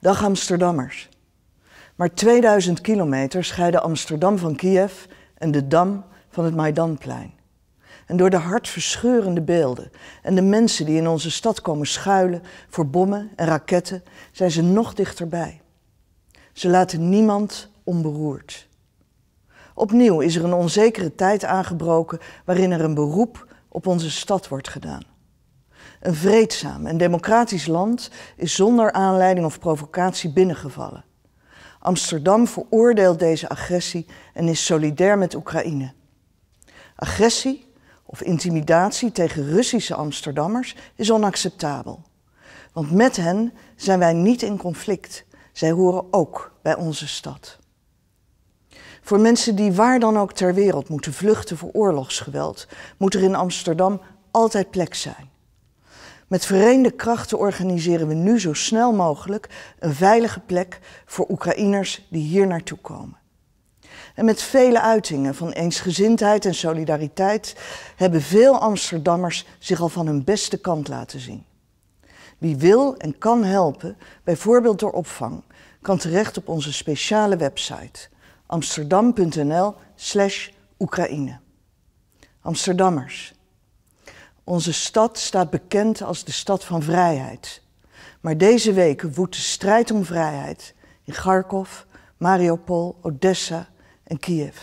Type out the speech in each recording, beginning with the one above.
Dag Amsterdammers. Maar 2000 kilometer scheiden Amsterdam van Kiev en de Dam van het Maidanplein. En door de hartverscheurende beelden en de mensen die in onze stad komen schuilen voor bommen en raketten, zijn ze nog dichterbij. Ze laten niemand onberoerd. Opnieuw is er een onzekere tijd aangebroken waarin er een beroep op onze stad wordt gedaan. Een vreedzaam en democratisch land is zonder aanleiding of provocatie binnengevallen. Amsterdam veroordeelt deze agressie en is solidair met Oekraïne. Agressie of intimidatie tegen Russische Amsterdammers is onacceptabel. Want met hen zijn wij niet in conflict. Zij horen ook bij onze stad. Voor mensen die waar dan ook ter wereld moeten vluchten voor oorlogsgeweld, moet er in Amsterdam altijd plek zijn. Met vereende krachten organiseren we nu zo snel mogelijk een veilige plek voor Oekraïners die hier naartoe komen. En met vele uitingen van eensgezindheid en solidariteit hebben veel Amsterdammers zich al van hun beste kant laten zien. Wie wil en kan helpen, bijvoorbeeld door opvang, kan terecht op onze speciale website amsterdam.nl/slash Oekraïne. Amsterdammers. Onze stad staat bekend als de stad van vrijheid. Maar deze week woedt de strijd om vrijheid in Kharkov, Mariupol, Odessa en Kiev.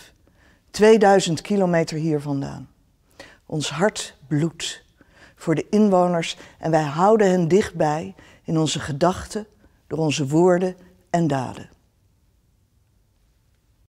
2000 kilometer hier vandaan. Ons hart bloedt voor de inwoners en wij houden hen dichtbij in onze gedachten, door onze woorden en daden.